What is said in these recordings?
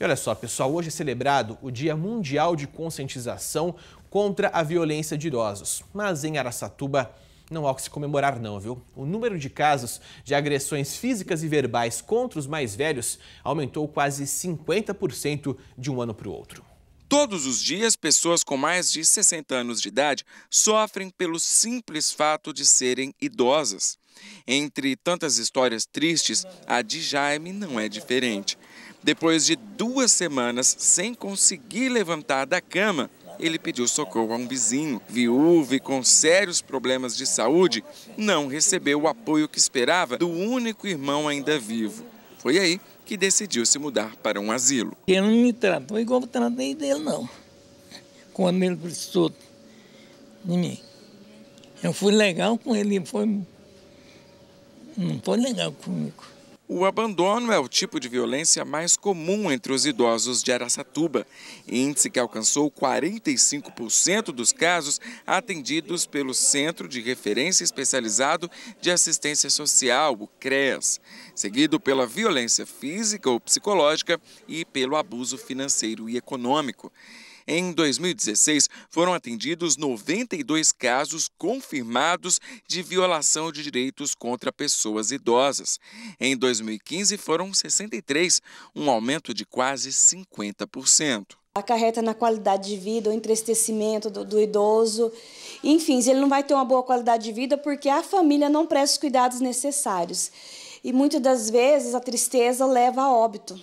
E olha só, pessoal, hoje é celebrado o Dia Mundial de Conscientização contra a Violência de Idosos. Mas em Araçatuba não há o que se comemorar não, viu? O número de casos de agressões físicas e verbais contra os mais velhos aumentou quase 50% de um ano para o outro. Todos os dias, pessoas com mais de 60 anos de idade sofrem pelo simples fato de serem idosas. Entre tantas histórias tristes, a de Jaime não é diferente. Depois de duas semanas sem conseguir levantar da cama, ele pediu socorro a um vizinho. Viúvo e com sérios problemas de saúde, não recebeu o apoio que esperava do único irmão ainda vivo. Foi aí que decidiu se mudar para um asilo. Ele não me tratou igual eu tratei dele, não. Quando ele precisou de mim. Eu fui legal com ele, foi... não foi legal comigo. O abandono é o tipo de violência mais comum entre os idosos de Araçatuba, índice que alcançou 45% dos casos atendidos pelo Centro de Referência Especializado de Assistência Social, o CREAS, seguido pela violência física ou psicológica e pelo abuso financeiro e econômico. Em 2016, foram atendidos 92 casos confirmados de violação de direitos contra pessoas idosas. Em 2015, foram 63, um aumento de quase 50% acarreta na qualidade de vida, o entristecimento do, do, idoso. Enfim, ele não vai ter uma boa qualidade de vida porque a família não presta os cuidados necessários. E muitas das vezes a tristeza leva a óbito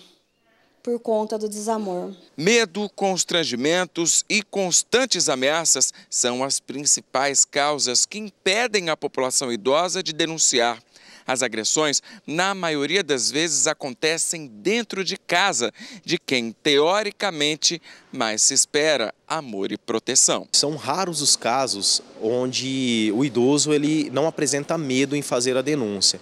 por conta do desamor. Medo, constrangimentos e constantes ameaças são as principais causas que impedem a população idosa de denunciar. As agressões, na maioria das vezes, acontecem dentro de casa, de quem, teoricamente, mais se espera amor e proteção. São raros os casos onde o idoso ele não apresenta medo em fazer a denúncia.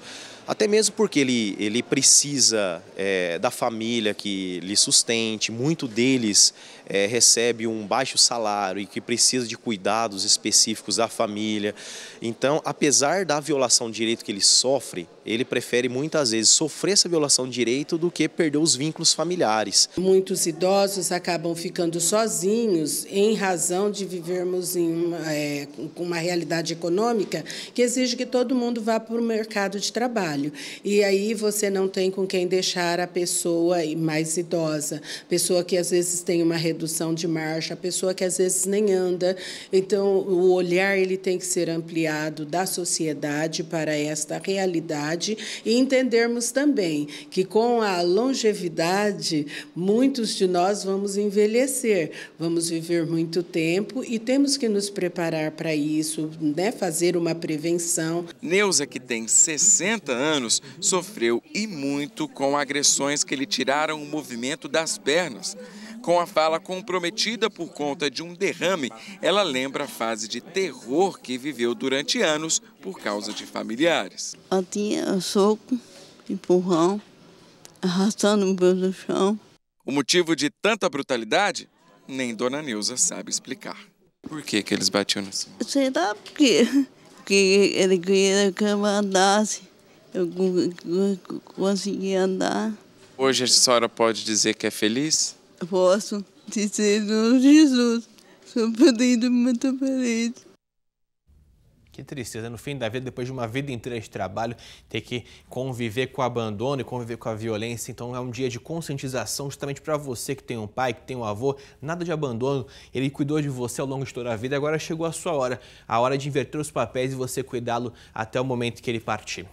Até mesmo porque ele, ele precisa é, da família que lhe sustente, muito deles é, recebe um baixo salário e que precisa de cuidados específicos da família. Então, apesar da violação de direito que ele sofre, ele prefere muitas vezes sofrer essa violação de direito do que perder os vínculos familiares. Muitos idosos acabam ficando sozinhos em razão de vivermos em uma, é, uma realidade econômica que exige que todo mundo vá para o mercado de trabalho trabalho. E aí você não tem com quem deixar a pessoa mais idosa, pessoa que às vezes tem uma redução de marcha, pessoa que às vezes nem anda. Então, o olhar ele tem que ser ampliado da sociedade para esta realidade e entendermos também que com a longevidade, muitos de nós vamos envelhecer, vamos viver muito tempo e temos que nos preparar para isso, né? fazer uma prevenção. Neuza, que tem 60 anos, anos, sofreu e muito com agressões que lhe tiraram o movimento das pernas. Com a fala comprometida por conta de um derrame, ela lembra a fase de terror que viveu durante anos por causa de familiares. Ela tinha soco, empurrão, arrastando o meu do chão. O motivo de tanta brutalidade? Nem Dona Neuza sabe explicar. Por que, que eles batiam assim? senhor? Sei lá, porque, porque ele queria que eu mandasse eu consegui andar. Hoje a senhora pode dizer que é feliz? Posso dizer, no Jesus, sou podendo muito feliz. Que tristeza, no fim da vida, depois de uma vida inteira de trabalho, ter que conviver com o abandono e conviver com a violência. Então é um dia de conscientização justamente para você que tem um pai, que tem um avô, nada de abandono. Ele cuidou de você ao longo de toda a vida, agora chegou a sua hora, a hora de inverter os papéis e você cuidá-lo até o momento que ele partir.